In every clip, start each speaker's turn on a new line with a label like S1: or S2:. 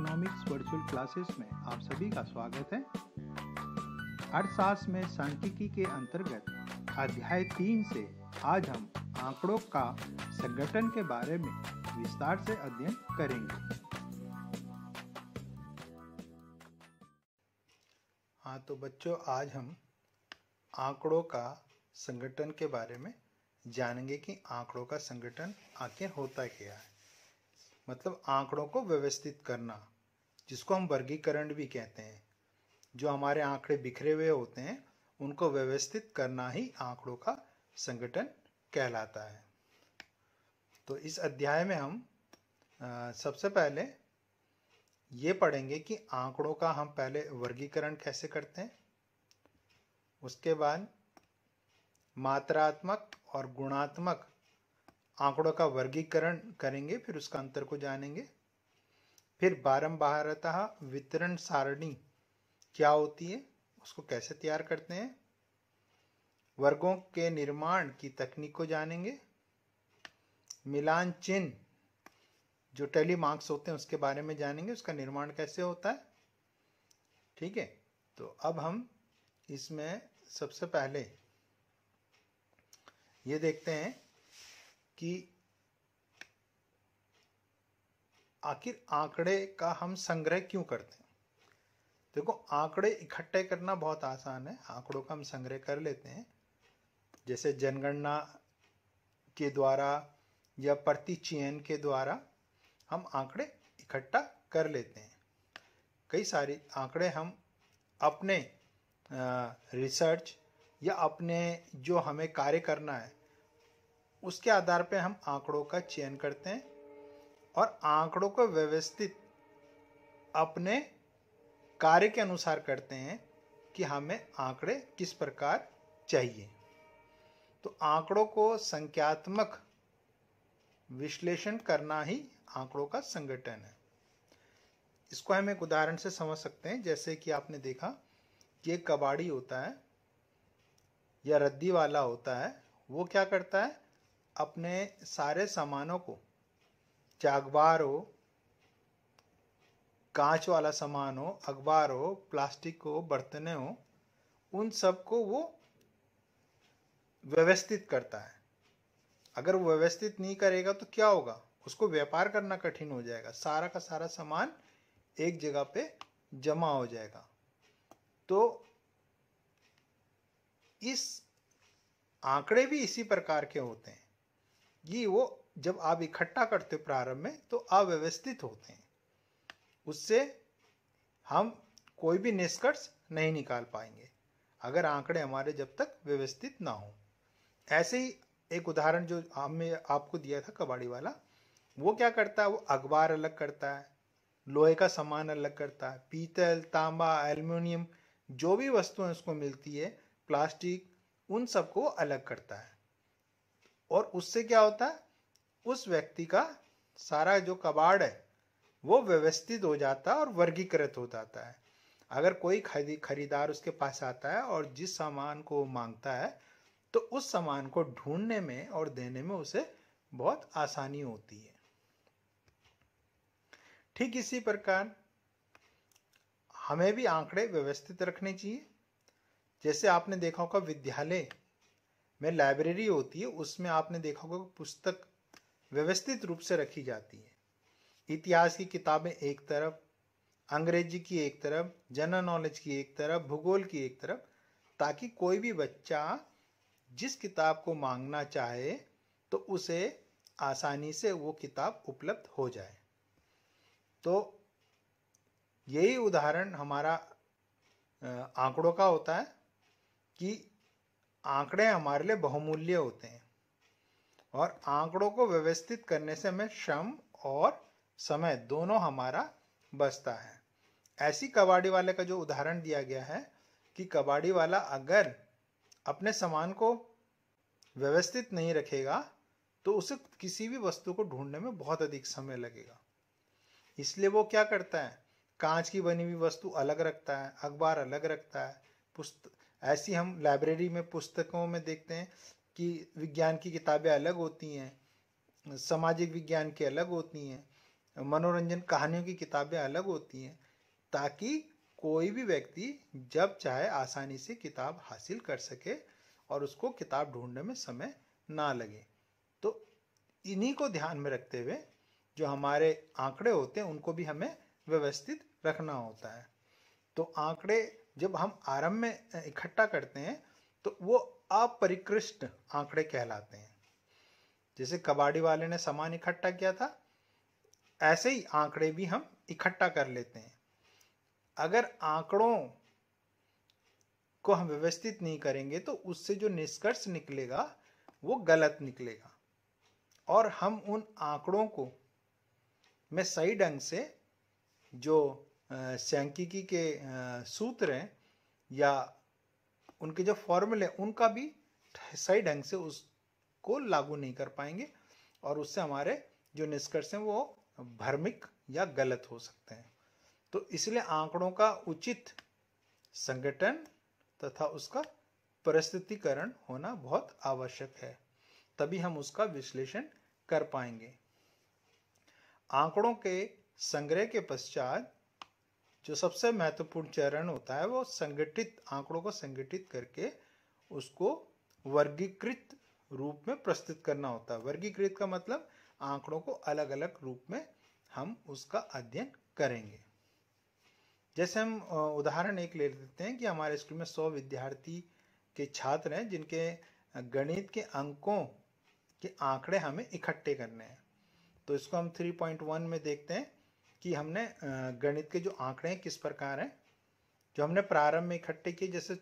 S1: economics virtual classes में आप सभी का स्वागत है अर्थशास्त्र में सांख्यिकी के अंतर्गत अध्याय तीन से आज हम आंकड़ों का संगठन के बारे में विस्तार से अध्ययन करेंगे हाँ तो बच्चों आज हम आंकड़ों का संगठन के बारे में जानेंगे कि आंकड़ों का संगठन आखिर होता क्या है मतलब आंकड़ों को व्यवस्थित करना जिसको हम वर्गीकरण भी कहते हैं जो हमारे आंकड़े बिखरे हुए होते हैं उनको व्यवस्थित करना ही आंकड़ों का संगठन कहलाता है तो इस अध्याय में हम सबसे पहले ये पढ़ेंगे कि आंकड़ों का हम पहले वर्गीकरण कैसे करते हैं उसके बाद मात्रात्मक और गुणात्मक आंकड़ों का वर्गीकरण करेंगे फिर उसका अंतर को जानेंगे फिर बारम्बारतः वितरण सारणी क्या होती है उसको कैसे तैयार करते हैं वर्गों के निर्माण की तकनीक को जानेंगे मिलान चिन्ह जो टेली मार्क्स होते हैं उसके बारे में जानेंगे उसका निर्माण कैसे होता है ठीक है तो अब हम इसमें सबसे पहले ये देखते हैं कि आखिर आंकड़े का हम संग्रह क्यों करते हैं देखो आंकड़े इकट्ठे करना बहुत आसान है आंकड़ों का हम संग्रह कर लेते हैं जैसे जनगणना के द्वारा या प्रति चयन के द्वारा हम आंकड़े इकट्ठा कर लेते हैं कई सारे आंकड़े हम अपने रिसर्च या अपने जो हमें कार्य करना है उसके आधार पर हम आंकड़ों का चयन करते हैं और आंकड़ों को व्यवस्थित अपने कार्य के अनुसार करते हैं कि हमें आंकड़े किस प्रकार चाहिए तो आंकड़ों को संख्यात्मक विश्लेषण करना ही आंकड़ों का संगठन है इसको हम एक उदाहरण से समझ सकते हैं जैसे कि आपने देखा कि एक कबाड़ी होता है या रद्दी वाला होता है वो क्या करता है अपने सारे सामानों को चाहे अखबार हो कांच वाला सामान हो अखबार हो प्लास्टिक हो बर्तने हो उन सबको वो व्यवस्थित करता है अगर वो व्यवस्थित नहीं करेगा तो क्या होगा उसको व्यापार करना कठिन हो जाएगा सारा का सारा सामान एक जगह पे जमा हो जाएगा तो इस आंकड़े भी इसी प्रकार के होते हैं ये वो जब आप इकट्ठा करते हो प्रारंभ में तो अव्यवस्थित होते हैं उससे हम कोई भी निष्कर्ष नहीं निकाल पाएंगे अगर आंकड़े हमारे जब तक व्यवस्थित ना हो ऐसे ही एक उदाहरण जो हमने आपको दिया था कबाड़ी वाला वो क्या करता है वो अखबार अलग करता है लोहे का सामान अलग करता है पीतल तांबा एल्यूमिनियम जो भी वस्तुएं उसको मिलती है प्लास्टिक उन सबको अलग करता है और उससे क्या होता है उस व्यक्ति का सारा जो कबाड़ है वो व्यवस्थित हो जाता है और वर्गीकृत हो जाता है अगर कोई खरीदार उसके पास आता है और जिस सामान को मांगता है तो उस सामान को ढूंढने में और देने में उसे बहुत आसानी होती है ठीक इसी प्रकार हमें भी आंकड़े व्यवस्थित रखने चाहिए जैसे आपने देखा होगा विद्यालय में लाइब्रेरी होती है उसमें आपने देखा होगा पुस्तक व्यवस्थित रूप से रखी जाती है इतिहास की किताबें एक तरफ अंग्रेजी की एक तरफ जनरल नॉलेज की एक तरफ भूगोल की एक तरफ ताकि कोई भी बच्चा जिस किताब को मांगना चाहे तो उसे आसानी से वो किताब उपलब्ध हो जाए तो यही उदाहरण हमारा आंकड़ों का होता है कि आंकड़े हमारे लिए बहुमूल्य होते हैं और आंकड़ों को व्यवस्थित करने से हमें श्रम और समय दोनों हमारा बचता है ऐसी कबाड़ी वाले का जो उदाहरण दिया गया है कि कबाड़ी वाला अगर अपने सामान को व्यवस्थित नहीं रखेगा तो उसे किसी भी वस्तु को ढूंढने में बहुत अधिक समय लगेगा इसलिए वो क्या करता है कांच की बनी हुई वस्तु अलग रखता है अखबार अलग रखता है पुस्त ऐसी हम लाइब्रेरी में पुस्तकों में देखते हैं कि विज्ञान की किताबें अलग होती हैं सामाजिक विज्ञान की अलग होती हैं मनोरंजन कहानियों की किताबें अलग होती हैं ताकि कोई भी व्यक्ति जब चाहे आसानी से किताब हासिल कर सके और उसको किताब ढूंढने में समय ना लगे तो इन्हीं को ध्यान में रखते हुए जो हमारे आंकड़े होते हैं उनको भी हमें व्यवस्थित रखना होता है तो आंकड़े जब हम आरंभ में इकट्ठा करते हैं तो वो अपरिकृष्ट आंकड़े कहलाते हैं जैसे कबाड़ी वाले ने सामान इकट्ठा किया था ऐसे ही आंकड़े भी हम इकट्ठा कर लेते हैं अगर आंकड़ों को हम व्यवस्थित नहीं करेंगे तो उससे जो निष्कर्ष निकलेगा वो गलत निकलेगा और हम उन आंकड़ों को मैं सही ढंग से जो सांख्यिकी के सूत्र हैं या उनके जो फॉर्मूले उनका भी सही ढंग से उसको लागू नहीं कर पाएंगे और उससे हमारे जो निष्कर्ष हैं वो भ्रमिक या गलत हो सकते हैं तो इसलिए आंकड़ों का उचित संगठन तथा उसका परिस्थितिकरण होना बहुत आवश्यक है तभी हम उसका विश्लेषण कर पाएंगे आंकड़ों के संग्रह के पश्चात जो सबसे महत्वपूर्ण चरण होता है वो संगठित आंकड़ों को संगठित करके उसको वर्गीकृत रूप में प्रस्तुत करना होता है वर्गीकृत का मतलब आंकड़ों को अलग अलग रूप में हम उसका अध्ययन करेंगे जैसे हम उदाहरण एक ले लेते हैं कि हमारे स्कूल में सौ विद्यार्थी के छात्र हैं जिनके गणित के अंकों के आंकड़े हमें इकट्ठे करने हैं तो इसको हम 3.1 में देखते हैं कि हमने गणित के जो आंकड़े हैं किस प्रकार हैं जो हमने प्रारंभ में इकट्ठे किए जैसे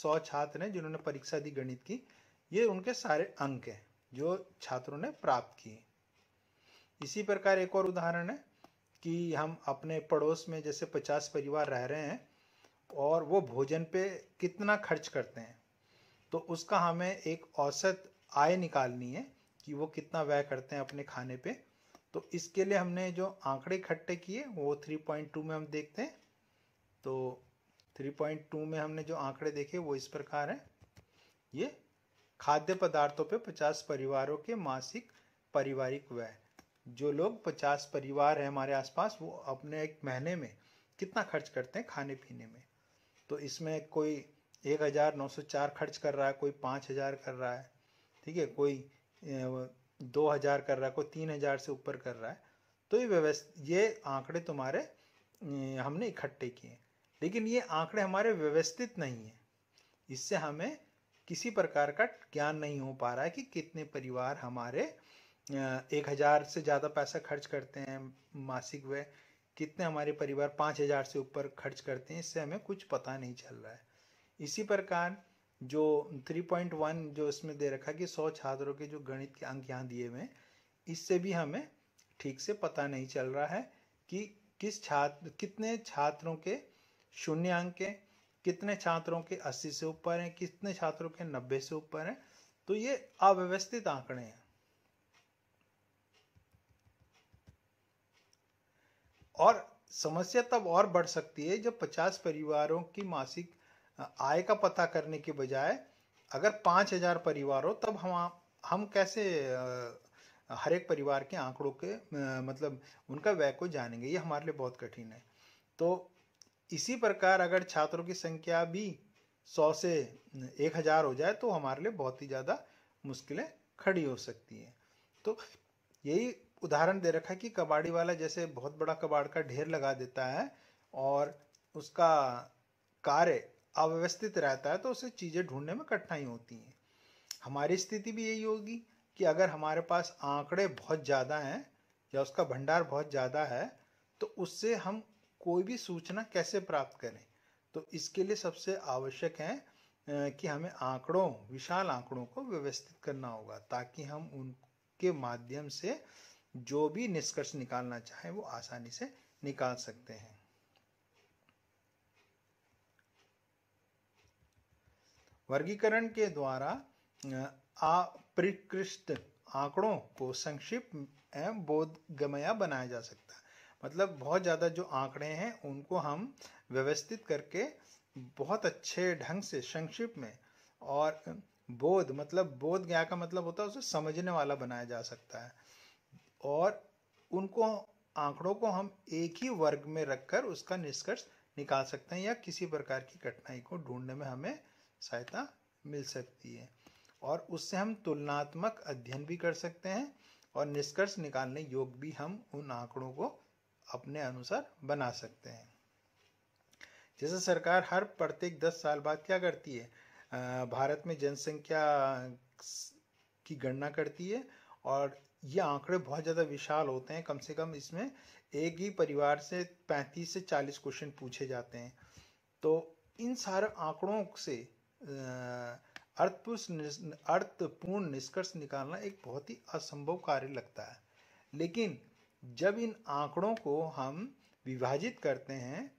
S1: सौ छात्र हैं जिन्होंने परीक्षा दी गणित की ये उनके सारे अंक हैं जो छात्रों ने प्राप्त किए इसी प्रकार एक और उदाहरण है कि हम अपने पड़ोस में जैसे पचास परिवार रह रहे हैं और वो भोजन पे कितना खर्च करते हैं तो उसका हमें एक औसत आय निकालनी है कि वो कितना व्यय करते हैं अपने खाने पे तो इसके लिए हमने जो आंकड़े इकट्ठे किए वो 3.2 में हम देखते हैं तो 3.2 में हमने जो आंकड़े देखे वो इस प्रकार है ये खाद्य पदार्थों पे 50 परिवारों के मासिक पारिवारिक व्यय जो लोग 50 परिवार हैं हमारे आसपास वो अपने एक महीने में कितना खर्च करते हैं खाने पीने में तो इसमें कोई 1904 खर्च कर रहा है कोई 5000 कर रहा है ठीक है कोई दो हज़ार कर रहा है कोई तीन हज़ार से ऊपर कर रहा है तो ये व्यवस्था ये आंकड़े तुम्हारे हमने इकट्ठे किए लेकिन ये आंकड़े हमारे व्यवस्थित नहीं हैं इससे हमें किसी प्रकार का ज्ञान नहीं हो पा रहा है कि कितने परिवार हमारे एक हज़ार से ज़्यादा पैसा खर्च करते हैं मासिक व्यय कितने हमारे परिवार पाँच हज़ार से ऊपर खर्च करते हैं इससे हमें कुछ पता नहीं चल रहा है इसी प्रकार जो 3.1 जो इसमें दे रखा है कि 100 छात्रों के जो गणित के अंक यहाँ दिए हुए इससे भी हमें ठीक से पता नहीं चल रहा है कि किस छात्र कितने छात्रों के शून्य अंक हैं कितने छात्रों के 80 से ऊपर हैं कितने छात्रों के 90 से ऊपर हैं तो ये अव्यवस्थित आंकड़े हैं और समस्या तब और बढ़ सकती है जब 50 परिवारों की मासिक आय का पता करने के बजाय अगर पाँच हजार परिवार हो तब हम हम कैसे हर एक परिवार के आंकड़ों के मतलब उनका व्यय को जानेंगे ये हमारे लिए बहुत कठिन है तो इसी प्रकार अगर छात्रों की संख्या भी सौ से एक हज़ार हो जाए तो हमारे लिए बहुत ही ज़्यादा मुश्किलें खड़ी हो सकती हैं तो यही उदाहरण दे रखा है कि कबाड़ी वाला जैसे बहुत बड़ा कबाड़ का ढेर लगा देता है और उसका कार्य अव्यवस्थित रहता है तो उसे चीज़ें ढूंढने में कठिनाई होती हैं हमारी स्थिति भी यही होगी कि अगर हमारे पास आंकड़े बहुत ज़्यादा हैं या उसका भंडार बहुत ज़्यादा है तो उससे हम कोई भी सूचना कैसे प्राप्त करें तो इसके लिए सबसे आवश्यक है कि हमें आंकड़ों विशाल आंकड़ों को व्यवस्थित करना होगा ताकि हम उनके माध्यम से जो भी निष्कर्ष निकालना चाहें वो आसानी से निकाल सकते हैं वर्गीकरण के द्वारा अपरिकृष्ट आंकड़ों को संक्षिप्त एवं बोधगमया बनाया जा सकता है मतलब बहुत ज़्यादा जो आंकड़े हैं उनको हम व्यवस्थित करके बहुत अच्छे ढंग से संक्षिप्त में और बोध मतलब बोध ज्ञा का मतलब होता है उसे समझने वाला बनाया जा सकता है और उनको आंकड़ों को हम एक ही वर्ग में रखकर उसका निष्कर्ष निकाल सकते हैं या किसी प्रकार की कठिनाई को ढूंढने में हमें सहायता मिल सकती है और उससे हम तुलनात्मक अध्ययन भी कर सकते हैं और निष्कर्ष निकालने योग भी हम उन आंकड़ों को अपने अनुसार बना सकते हैं जैसे सरकार हर प्रत्येक दस साल बाद क्या करती है भारत में जनसंख्या की गणना करती है और ये आंकड़े बहुत ज़्यादा विशाल होते हैं कम से कम इसमें एक ही परिवार से 35 से 40 क्वेश्चन पूछे जाते हैं तो इन सारे आंकड़ों से अर्थपूर्ण अर्थपूर्ण निष्कर्ष निकालना एक बहुत ही असंभव कार्य लगता है लेकिन जब इन आंकड़ों को हम विभाजित करते हैं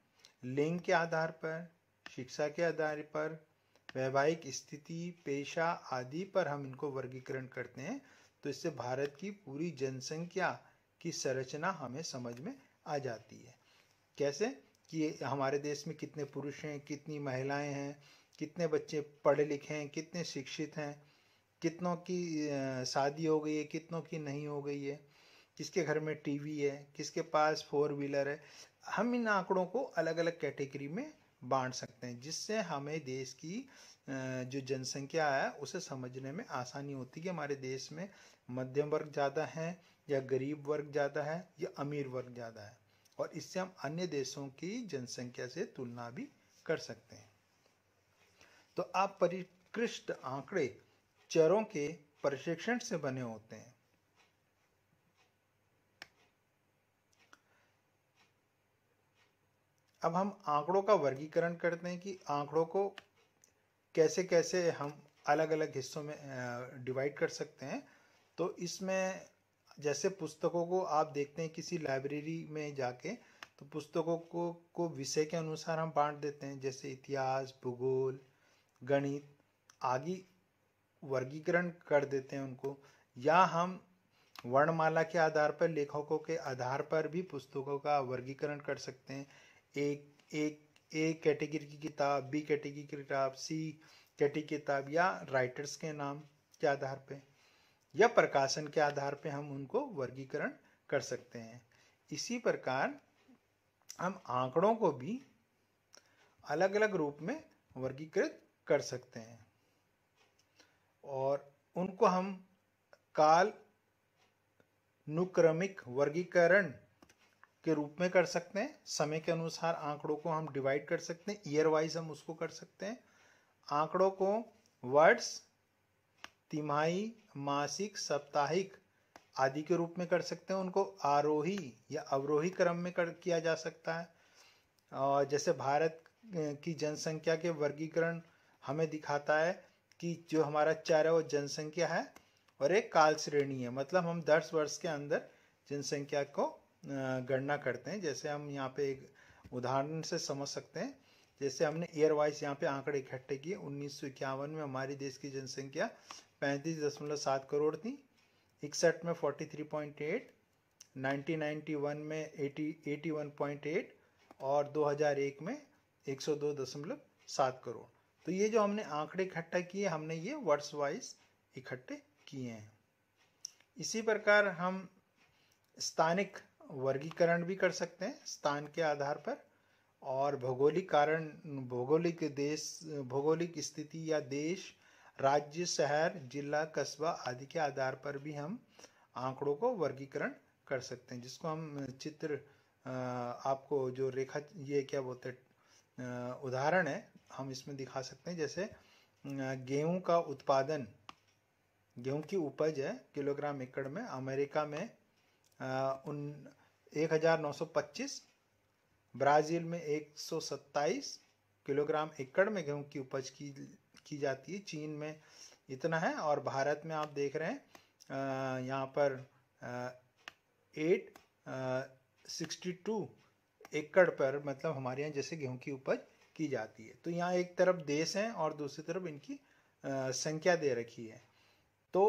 S1: लिंग के आधार पर शिक्षा के आधार पर वैवाहिक स्थिति पेशा आदि पर हम इनको वर्गीकरण करते हैं तो इससे भारत की पूरी जनसंख्या की संरचना हमें समझ में आ जाती है कैसे कि हमारे देश में कितने पुरुष हैं कितनी महिलाएं हैं कितने बच्चे पढ़े लिखे हैं कितने शिक्षित हैं कितनों की शादी हो गई है कितनों की नहीं हो गई है किसके घर में टीवी है किसके पास फोर व्हीलर है हम इन आंकड़ों को अलग अलग कैटेगरी में बांट सकते हैं जिससे हमें देश की जो जनसंख्या है उसे समझने में आसानी होती है कि हमारे देश में मध्यम वर्ग ज़्यादा है या गरीब वर्ग ज़्यादा है या अमीर वर्ग ज़्यादा है और इससे हम अन्य देशों की जनसंख्या से तुलना भी कर सकते हैं तो आप परिकृष्ट आंकड़े चरों के प्रशिक्षण से बने होते हैं अब हम आंकड़ों का वर्गीकरण करते हैं कि आंकड़ों को कैसे कैसे हम अलग अलग हिस्सों में डिवाइड कर सकते हैं तो इसमें जैसे पुस्तकों को आप देखते हैं किसी लाइब्रेरी में जाके तो पुस्तकों को को विषय के अनुसार हम बांट देते हैं जैसे इतिहास भूगोल गणित आदि वर्गीकरण कर देते हैं उनको या हम वर्णमाला के आधार पर लेखकों के आधार पर भी पुस्तकों का वर्गीकरण कर सकते हैं एक एक ए कैटेगरी की किताब बी कैटेगरी की किताब सी कैटेगरी की किताब या राइटर्स के नाम के आधार पे या प्रकाशन के आधार पे हम उनको वर्गीकरण कर सकते हैं इसी प्रकार हम आंकड़ों को भी अलग अलग रूप में वर्गीकृत कर सकते हैं और उनको हम काल नुक्रमिक वर्गीकरण के रूप में कर सकते हैं समय के अनुसार आंकड़ों को हम डिवाइड कर सकते हैं ईयर वाइज हम उसको कर सकते हैं आंकड़ों को वर्ड्स तिमाही मासिक साप्ताहिक आदि के रूप में कर सकते हैं उनको आरोही या अवरोही क्रम में कर किया जा सकता है और जैसे भारत की जनसंख्या के वर्गीकरण हमें दिखाता है कि जो हमारा चार है वो जनसंख्या है और एक काल श्रेणी है मतलब हम दस वर्ष के अंदर जनसंख्या को गणना करते हैं जैसे हम यहाँ पे एक उदाहरण से समझ सकते हैं जैसे हमने ईयर वाइज यहाँ पे आंकड़े इकट्ठे किए उन्नीस में हमारे देश की जनसंख्या पैंतीस करोड़ थी इकसठ में 43.8 1991 में 80 81.8 और 2001 में 102.7 करोड़ तो ये जो हमने आंकड़े इकट्ठा किए हमने ये वर्ड्स वाइज इकट्ठे किए हैं इसी प्रकार हम स्थानिक वर्गीकरण भी कर सकते हैं स्थान के आधार पर और भौगोलिक कारण भौगोलिक देश भौगोलिक स्थिति या देश राज्य शहर जिला कस्बा आदि के आधार पर भी हम आंकड़ों को वर्गीकरण कर सकते हैं जिसको हम चित्र आपको जो रेखा ये क्या बोलते हैं उदाहरण है हम इसमें दिखा सकते हैं जैसे अं, गेहूं का उत्पादन गेहूं की उपज है किलोग्राम एकड़ में अमेरिका में उन एक हज़ार नौ सौ पच्चीस ब्राज़ील में एक सौ सत्ताईस किलोग्राम एकड़ में गेहूं की उपज की की जाती है चीन में इतना है और भारत में आप देख रहे हैं यहाँ पर एट सिक्सटी टू एकड़ पर मतलब हमारे यहाँ जैसे गेहूं की उपज की जाती है तो यहाँ एक तरफ देश हैं और दूसरी तरफ इनकी संख्या दे रखी है तो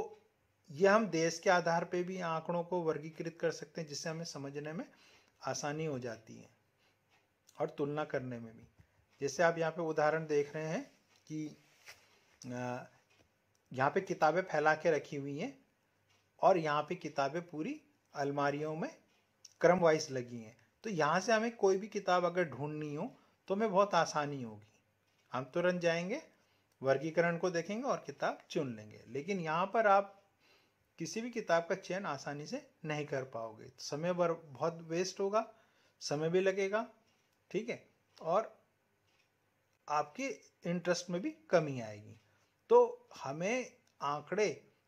S1: यह हम देश के आधार पे भी आंकड़ों को वर्गीकृत कर सकते हैं जिससे हमें समझने में आसानी हो जाती है और तुलना करने में भी जैसे आप यहाँ पे उदाहरण देख रहे हैं कि यहाँ पे किताबें फैला के रखी हुई हैं और यहाँ पे किताबें पूरी अलमारियों में क्रम वाइज लगी हैं तो यहाँ से हमें कोई भी किताब अगर ढूंढनी हो तो हमें बहुत आसानी होगी हम तुरंत जाएंगे वर्गीकरण को देखेंगे और किताब चुन लेंगे लेकिन यहाँ पर आप किसी भी किताब का चयन आसानी से नहीं कर पाओगे समय भर बहुत वेस्ट होगा समय भी लगेगा ठीक है और आपके इंटरेस्ट में भी कमी आएगी तो हमें आंकड़े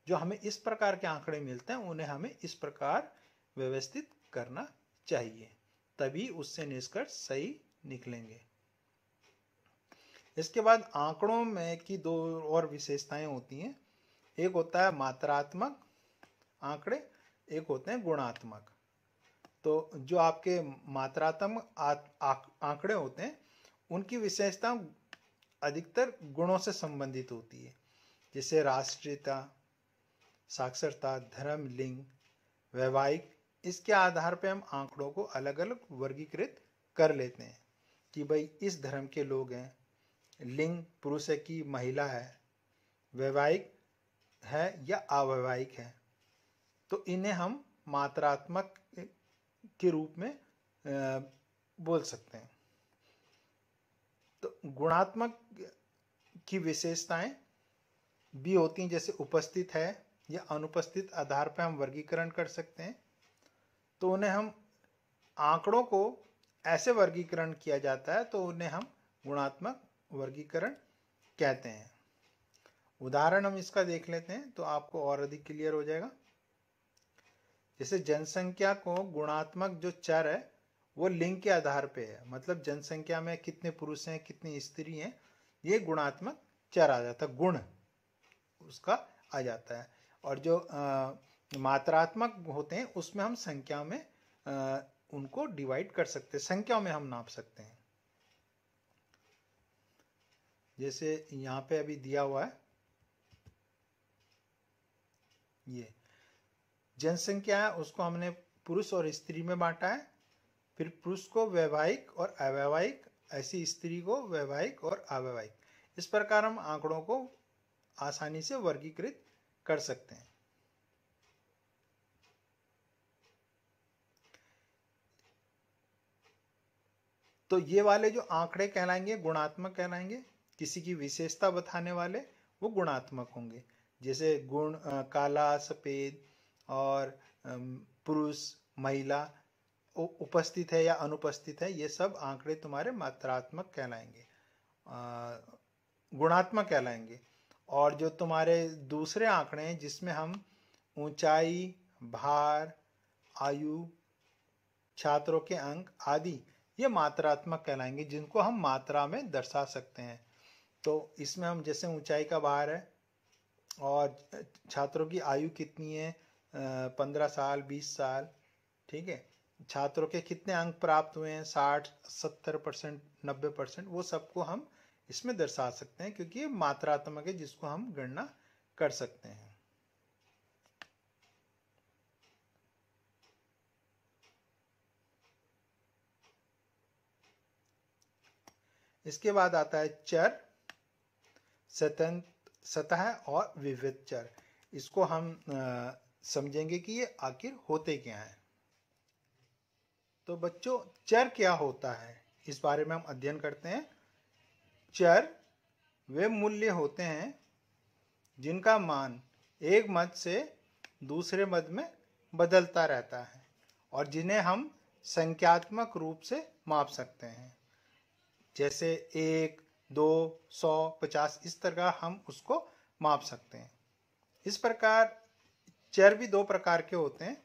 S1: जो हमें इस प्रकार के आंकड़े मिलते हैं उन्हें हमें इस प्रकार व्यवस्थित करना चाहिए तभी उससे निष्कर्ष सही निकलेंगे इसके बाद आंकड़ों में की दो और विशेषताएं होती हैं एक होता है मात्रात्मक आंकड़े एक होते हैं गुणात्मक तो जो आपके मात्रात्मक आंकड़े होते हैं उनकी विशेषता अधिकतर गुणों से संबंधित होती है जैसे राष्ट्रीयता साक्षरता धर्म लिंग वैवाहिक इसके आधार पर हम आंकड़ों को अलग अलग वर्गीकृत कर लेते हैं कि भाई इस धर्म के लोग हैं लिंग पुरुष है कि महिला है वैवाहिक है या अवैवाहिक है तो इन्हें हम मात्रात्मक के रूप में बोल सकते हैं तो गुणात्मक की विशेषताएं भी होती हैं जैसे उपस्थित है या अनुपस्थित आधार पर हम वर्गीकरण कर सकते हैं तो उन्हें हम आंकड़ों को ऐसे वर्गीकरण किया जाता है तो उन्हें हम गुणात्मक वर्गीकरण कहते हैं उदाहरण हम इसका देख लेते हैं तो आपको और अधिक क्लियर हो जाएगा जैसे जनसंख्या को गुणात्मक जो चर है वो लिंग के आधार पे है मतलब जनसंख्या में कितने पुरुष हैं कितनी स्त्री हैं ये गुणात्मक चर आ जाता है गुण उसका आ जाता है और जो आ, मात्रात्मक होते हैं उसमें हम संख्या में आ, उनको डिवाइड कर सकते हैं संख्या में हम नाप सकते हैं जैसे यहां पे अभी दिया हुआ है ये जनसंख्या है उसको हमने पुरुष और स्त्री में बांटा है फिर पुरुष को वैवाहिक और अवैवाहिक ऐसी स्त्री को वैवाहिक और अवैवाहिक इस प्रकार हम आंकड़ों को आसानी से वर्गीकृत कर सकते हैं तो ये वाले जो आंकड़े कहलाएंगे गुणात्मक कहलाएंगे किसी की विशेषता बताने वाले वो गुणात्मक होंगे जैसे गुण आ, काला सफ़ेद और पुरुष महिला उपस्थित है या अनुपस्थित है ये सब आंकड़े तुम्हारे मात्रात्मक कहलाएंगे गुणात्मक कहलाएंगे और जो तुम्हारे दूसरे आंकड़े हैं जिसमें हम ऊंचाई भार आयु छात्रों के अंक आदि ये मात्रात्मक कहलाएंगे जिनको हम मात्रा में दर्शा सकते हैं तो इसमें हम जैसे ऊंचाई का बाहर है और छात्रों की आयु कितनी है पंद्रह साल बीस साल ठीक है छात्रों के कितने अंक प्राप्त हुए हैं साठ सत्तर परसेंट नब्बे परसेंट वो सबको हम इसमें दर्शा सकते हैं क्योंकि ये मात्रात्मक है जिसको हम गणना कर सकते हैं इसके बाद आता है चर स्वतंत्र सतह और विविध चर इसको हम आ, समझेंगे कि ये आखिर होते क्या हैं तो बच्चों चर क्या होता है इस बारे में हम अध्ययन करते हैं चर वे मूल्य होते हैं जिनका मान एक मत से दूसरे मत में बदलता रहता है और जिन्हें हम संख्यात्मक रूप से माप सकते हैं जैसे एक दो सौ पचास इस तरह हम उसको माप सकते हैं इस प्रकार चर भी दो प्रकार के होते हैं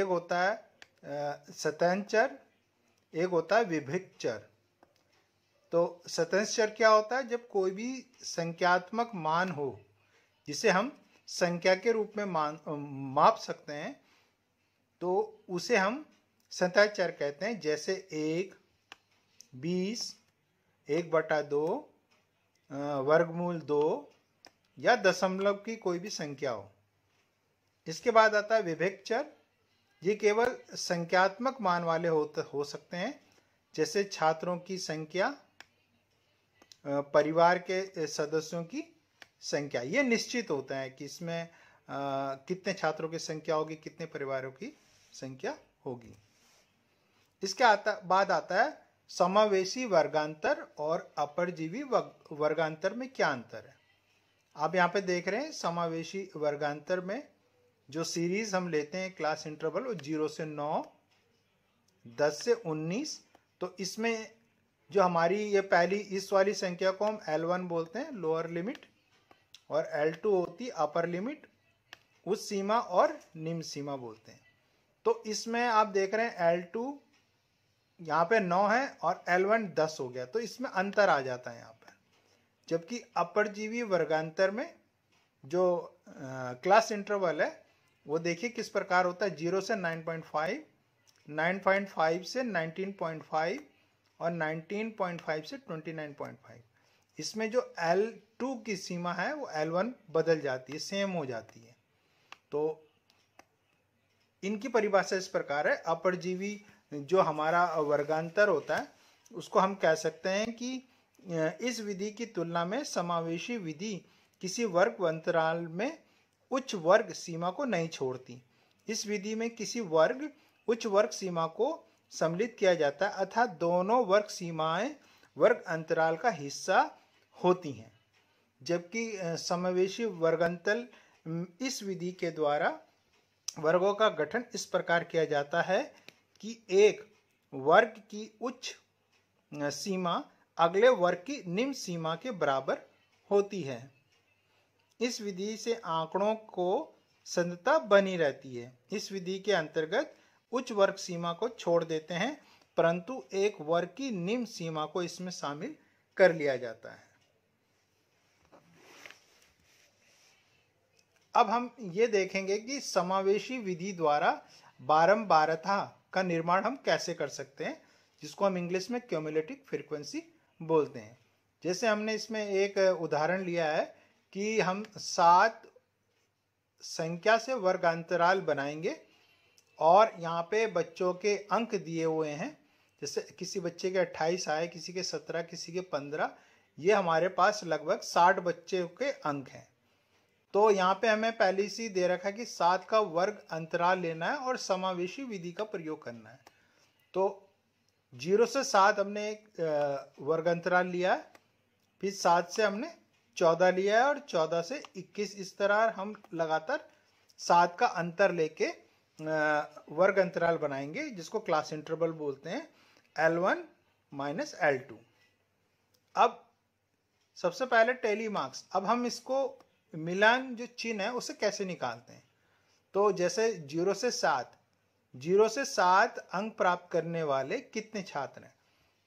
S1: एक होता है सतह चर एक होता है विभिक चर तो सतह चर क्या होता है जब कोई भी संख्यात्मक मान हो जिसे हम संख्या के रूप में मान माप सकते हैं तो उसे हम सतह चर कहते हैं जैसे एक बीस एक बटा दो वर्गमूल दो या दशमलव की कोई भी संख्या हो इसके बाद आता है विभेक चर ये केवल संख्यात्मक मान वाले हो, हो सकते हैं जैसे छात्रों की संख्या परिवार के सदस्यों की संख्या ये निश्चित होता है कि इसमें कितने छात्रों की संख्या होगी कितने परिवारों की संख्या होगी इसके आता बाद आता है समावेशी वर्गांतर और अपरजीवी वर्गांतर में क्या अंतर है आप यहाँ पे देख रहे हैं समावेशी वर्गांतर में जो सीरीज हम लेते हैं क्लास इंटरवल वो जीरो से नौ दस से उन्नीस तो इसमें जो हमारी ये पहली इस वाली संख्या को हम L1 बोलते हैं लोअर लिमिट और L2 होती अपर लिमिट उस सीमा और निम्न सीमा बोलते हैं तो इसमें आप देख रहे हैं L2 यहाँ पे नौ है और एल वन दस हो गया तो इसमें अंतर आ जाता है यहाँ पर जबकि अपर जीवी वर्गांतर में जो आ, क्लास इंटरवल है वो देखिए किस प्रकार होता है जीरो से nine point five nine point five से नाइनटीन पॉइंट फाइव और नाइनटीन पॉइंट फाइव से ट्वेंटी नाइन पॉइंट फाइव इसमें जो एल टू की सीमा है वो एल वन बदल जाती है सेम हो जाती है तो इनकी परिभाषा इस प्रकार है अपर जीवी जो हमारा वर्गांतर होता है उसको हम कह सकते हैं कि इस विधि की तुलना में समावेशी विधि किसी वर्ग अंतराल में उच्च वर्ग सीमा को नहीं छोड़ती इस विधि में किसी वर्ग उच्च वर्ग सीमा को सम्मिलित किया जाता है अर्थात दोनों वर्ग सीमाएं वर्ग अंतराल का हिस्सा होती हैं जबकि समावेशी वर्गंतल इस विधि के द्वारा वर्गों का गठन इस प्रकार किया जाता है कि एक वर्ग की उच्च सीमा अगले वर्ग की निम्न सीमा के बराबर होती है इस विधि से आंकड़ों को संतता बनी रहती है इस विधि के अंतर्गत उच्च वर्ग सीमा को छोड़ देते हैं परंतु एक वर्ग की निम्न सीमा को इसमें शामिल कर लिया जाता है अब हम ये देखेंगे कि समावेशी विधि द्वारा बारंबारता का निर्माण हम कैसे कर सकते हैं जिसको हम इंग्लिश में क्यूमुलेटिव फ्रिक्वेंसी बोलते हैं जैसे हमने इसमें एक उदाहरण लिया है कि हम सात संख्या से वर्ग अंतराल बनाएंगे और यहाँ पे बच्चों के अंक दिए हुए हैं जैसे किसी बच्चे के अट्ठाईस आए किसी के सत्रह किसी के पंद्रह ये हमारे पास लगभग साठ बच्चे के अंक हैं तो यहाँ पे हमें पहले से दे रखा है कि सात का वर्ग अंतराल लेना है और समावेशी विधि का प्रयोग करना है तो जीरो से सात हमने एक वर्ग अंतराल लिया है फिर सात से हमने चौदह लिया है और चौदह से इक्कीस इस तरह हम लगातार सात का अंतर लेके वर्ग अंतराल बनाएंगे जिसको क्लास इंटरवल बोलते हैं L one minus L two अब सबसे पहले टेली मार्क्स अब हम इसको मिलान जो चिन्ह है उसे कैसे निकालते हैं तो जैसे जीरो से सात जीरो से सात अंक प्राप्त करने वाले कितने छात्र हैं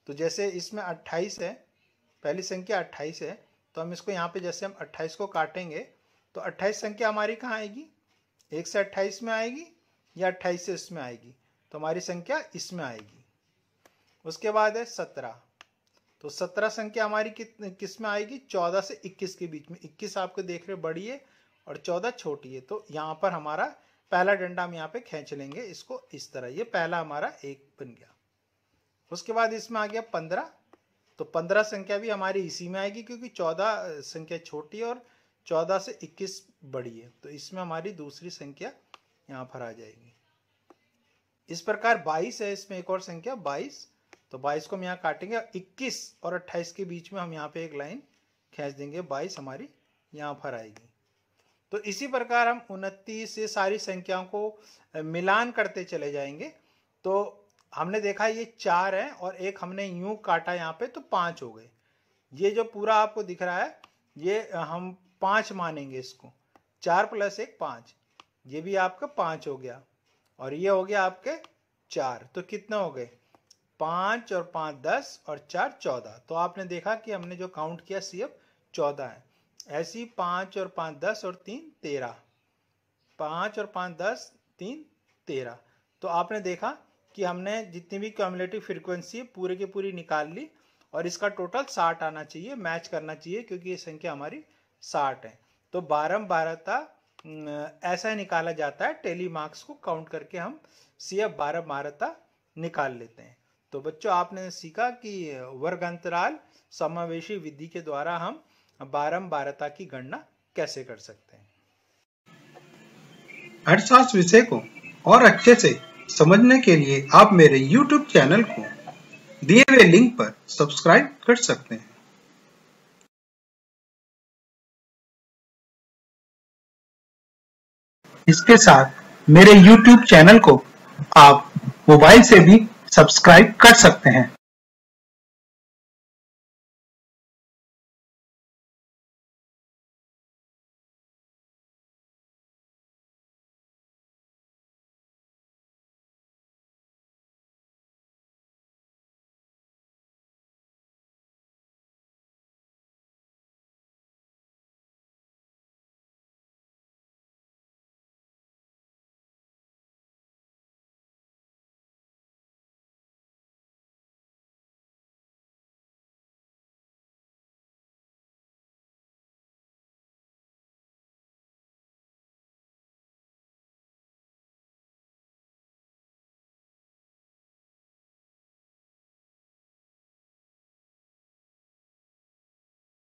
S1: तो जैसे इसमें अट्ठाईस है पहली संख्या अट्ठाईस है तो हम इसको यहाँ पे जैसे हम अट्ठाईस को काटेंगे तो अट्ठाईस संख्या हमारी कहाँ आएगी एक से अट्ठाईस में आएगी या अट्ठाईस से इसमें आएगी तो हमारी संख्या इसमें आएगी उसके बाद है सत्रह तो सत्रह संख्या हमारी किस में आएगी चौदह से इक्कीस के बीच में इक्कीस आपको देख रहे बड़ी है और चौदह छोटी है तो यहाँ पर हमारा पहला डंडा हम यहाँ पे खींच लेंगे इसको इस तरह ये पहला हमारा एक बन गया उसके बाद इसमें आ गया पंद्रह तो पंद्रह संख्या भी हमारी इसी में आएगी क्योंकि चौदह संख्या छोटी और चौदह से इक्कीस बड़ी है तो इसमें हमारी दूसरी संख्या यहाँ पर आ जाएगी इस प्रकार बाईस है इसमें एक और संख्या बाईस तो 22 को हम यहाँ काटेंगे 21 और 28 के बीच में हम यहाँ पे एक लाइन खींच देंगे 22 हमारी यहाँ पर आएगी तो इसी प्रकार हम उनतीस से सारी संख्याओं को मिलान करते चले जाएंगे तो हमने देखा ये चार है और एक हमने यूं काटा यहाँ पे तो पाँच हो गए ये जो पूरा आपको दिख रहा है ये हम पाँच मानेंगे इसको चार प्लस एक पाँच ये भी आपका पाँच हो गया और ये हो गया आपके चार तो कितना हो गए पाँच और पाँच दस और चार चौदह तो आपने देखा कि हमने जो काउंट किया सी एफ चौदह है ऐसी पांच और पाँच दस और तीन तेरह पाँच और पाँच दस तीन तेरह तो आपने देखा कि हमने जितनी भी क्यूमलेटिव फ्रिक्वेंसी है पूरे की पूरी निकाल ली और इसका टोटल साठ आना चाहिए मैच करना चाहिए क्योंकि ये संख्या हमारी साठ है तो बारम बारहता ऐसा ही निकाला जाता है टेली मार्क्स को काउंट करके हम सी एफ बारह बारहता निकाल लेते हैं तो बच्चों आपने सीखा कि वर्ग अंतराल समावेशी विधि के द्वारा हम बारंबारता की गणना कैसे कर सकते हैं अर्थशास्त्र विषय को और अच्छे से समझने के लिए आप मेरे YouTube चैनल को दिए हुए लिंक पर सब्सक्राइब कर सकते हैं इसके साथ मेरे YouTube चैनल को आप मोबाइल से भी सब्सक्राइब कर सकते हैं